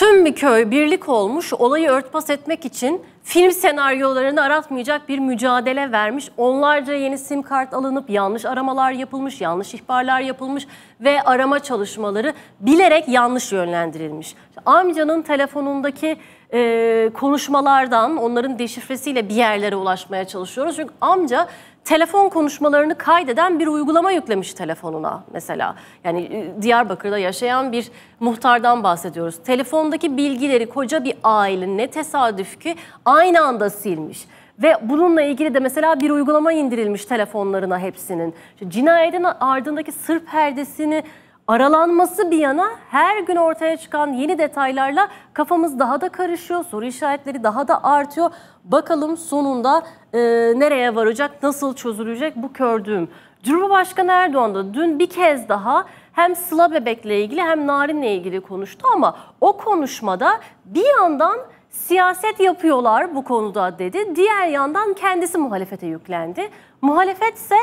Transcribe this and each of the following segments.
tüm bir köy birlik olmuş olayı örtbas etmek için film senaryolarını aratmayacak bir mücadele vermiş. Onlarca yeni sim kart alınıp yanlış aramalar yapılmış, yanlış ihbarlar yapılmış ve arama çalışmaları bilerek yanlış yönlendirilmiş. Amcanın telefonundaki e, konuşmalardan onların deşifresiyle bir yerlere ulaşmaya çalışıyoruz. Çünkü amca telefon konuşmalarını kaydeden bir uygulama yüklemiş telefonuna mesela. Yani ıı, Diyarbakır'da yaşayan bir muhtardan bahsediyoruz. Telefondaki bilgileri koca bir aile ne tesadüf ki aynı anda silmiş. Ve bununla ilgili de mesela bir uygulama indirilmiş telefonlarına hepsinin. Cinayetin ardındaki sır perdesini Aralanması bir yana her gün ortaya çıkan yeni detaylarla kafamız daha da karışıyor. Soru işaretleri daha da artıyor. Bakalım sonunda e, nereye varacak, nasıl çözülecek bu kördüğüm. Cumhurbaşkanı Erdoğan da dün bir kez daha hem Sıla Bebek'le ilgili hem Narin'le ilgili konuştu ama o konuşmada bir yandan siyaset yapıyorlar bu konuda dedi. Diğer yandan kendisi muhalefete yüklendi. Muhalefet ise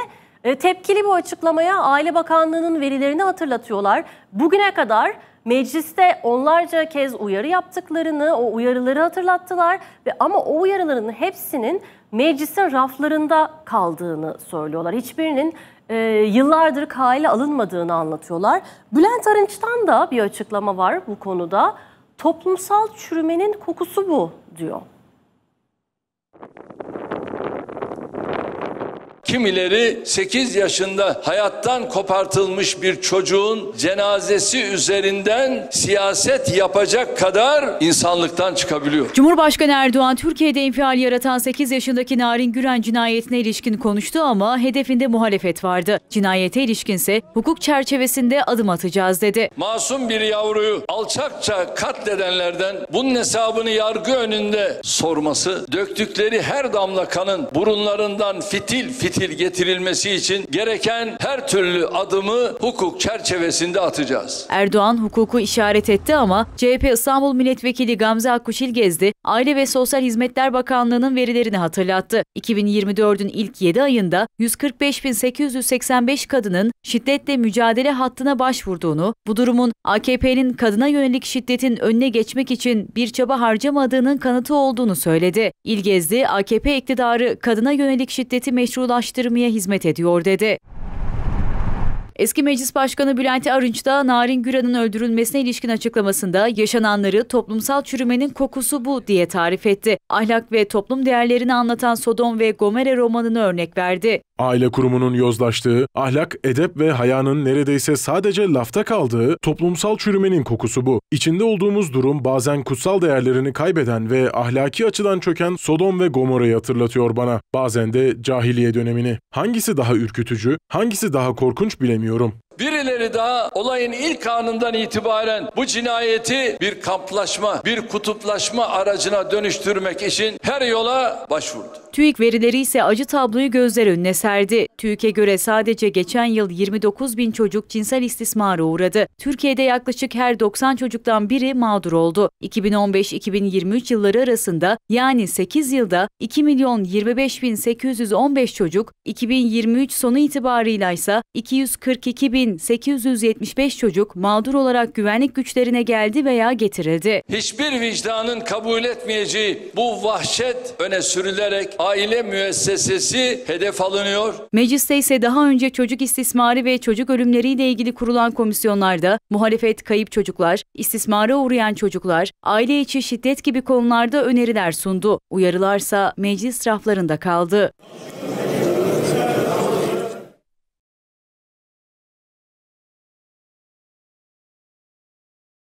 e, tepkili bu açıklamaya Aile Bakanlığı'nın verilerini hatırlatıyorlar. Bugüne kadar mecliste onlarca kez uyarı yaptıklarını, o uyarıları hatırlattılar ve ama o uyarıların hepsinin meclisin raflarında kaldığını söylüyorlar. Hiçbirinin e, yıllardır kale alınmadığını anlatıyorlar. Bülent Arınç'tan da bir açıklama var bu konuda. Toplumsal çürümenin kokusu bu diyor. kimileri 8 yaşında hayattan kopartılmış bir çocuğun cenazesi üzerinden siyaset yapacak kadar insanlıktan çıkabiliyor. Cumhurbaşkanı Erdoğan Türkiye'de infial yaratan 8 yaşındaki Narin Güren cinayetine ilişkin konuştu ama hedefinde muhalefet vardı. Cinayete ilişkinse hukuk çerçevesinde adım atacağız dedi. Masum bir yavruyu alçakça katledenlerden bunun hesabını yargı önünde sorması, döktükleri her damla kanın burunlarından fitil fitil getir getirilmesi için gereken her türlü adımı hukuk çerçevesinde atacağız. Erdoğan hukuku işaret etti ama CHP İstanbul Milletvekili Gamze Akkuş gezdi. Aile ve Sosyal Hizmetler Bakanlığı'nın verilerini hatırlattı. 2024'ün ilk 7 ayında 145.885 kadının şiddetle mücadele hattına başvurduğunu, bu durumun AKP'nin kadına yönelik şiddetin önüne geçmek için bir çaba harcamadığının kanıtı olduğunu söyledi. İlgezdi, AKP iktidarı kadına yönelik şiddeti meşrulaştırdı kolaylaştırmaya hizmet ediyor dedi. Eski Meclis Başkanı Bülent Arınç da Narin Güran'ın öldürülmesine ilişkin açıklamasında yaşananları toplumsal çürümenin kokusu bu diye tarif etti. Ahlak ve toplum değerlerini anlatan Sodom ve Gomere romanını örnek verdi. Aile kurumunun yozlaştığı, ahlak, edep ve hayanın neredeyse sadece lafta kaldığı toplumsal çürümenin kokusu bu. İçinde olduğumuz durum bazen kutsal değerlerini kaybeden ve ahlaki açıdan çöken Sodom ve Gomorra'yı hatırlatıyor bana. Bazen de cahiliye dönemini. Hangisi daha ürkütücü, hangisi daha korkunç bilemiyorum. Birileri daha olayın ilk anından itibaren bu cinayeti bir kamplaşma, bir kutuplaşma aracına dönüştürmek için her yola başvurdu. TÜİK verileri ise acı tabloyu gözler önüne serdi. TÜİK'e göre sadece geçen yıl 29 bin çocuk cinsel istismara uğradı. Türkiye'de yaklaşık her 90 çocuktan biri mağdur oldu. 2015-2023 yılları arasında yani 8 yılda 2 milyon 25 bin 815 çocuk, 2023 sonu itibarıyla ise 242 bin 875 çocuk mağdur olarak güvenlik güçlerine geldi veya getirildi. Hiçbir vicdanın kabul etmeyeceği bu vahşet öne sürülerek aile müessesesi hedef alınıyor. Mecliste ise daha önce çocuk istismarı ve çocuk ölümleriyle ilgili kurulan komisyonlarda muhalefet kayıp çocuklar, istismara uğrayan çocuklar, aile içi şiddet gibi konularda öneriler sundu. Uyarılarsa meclis raflarında kaldı.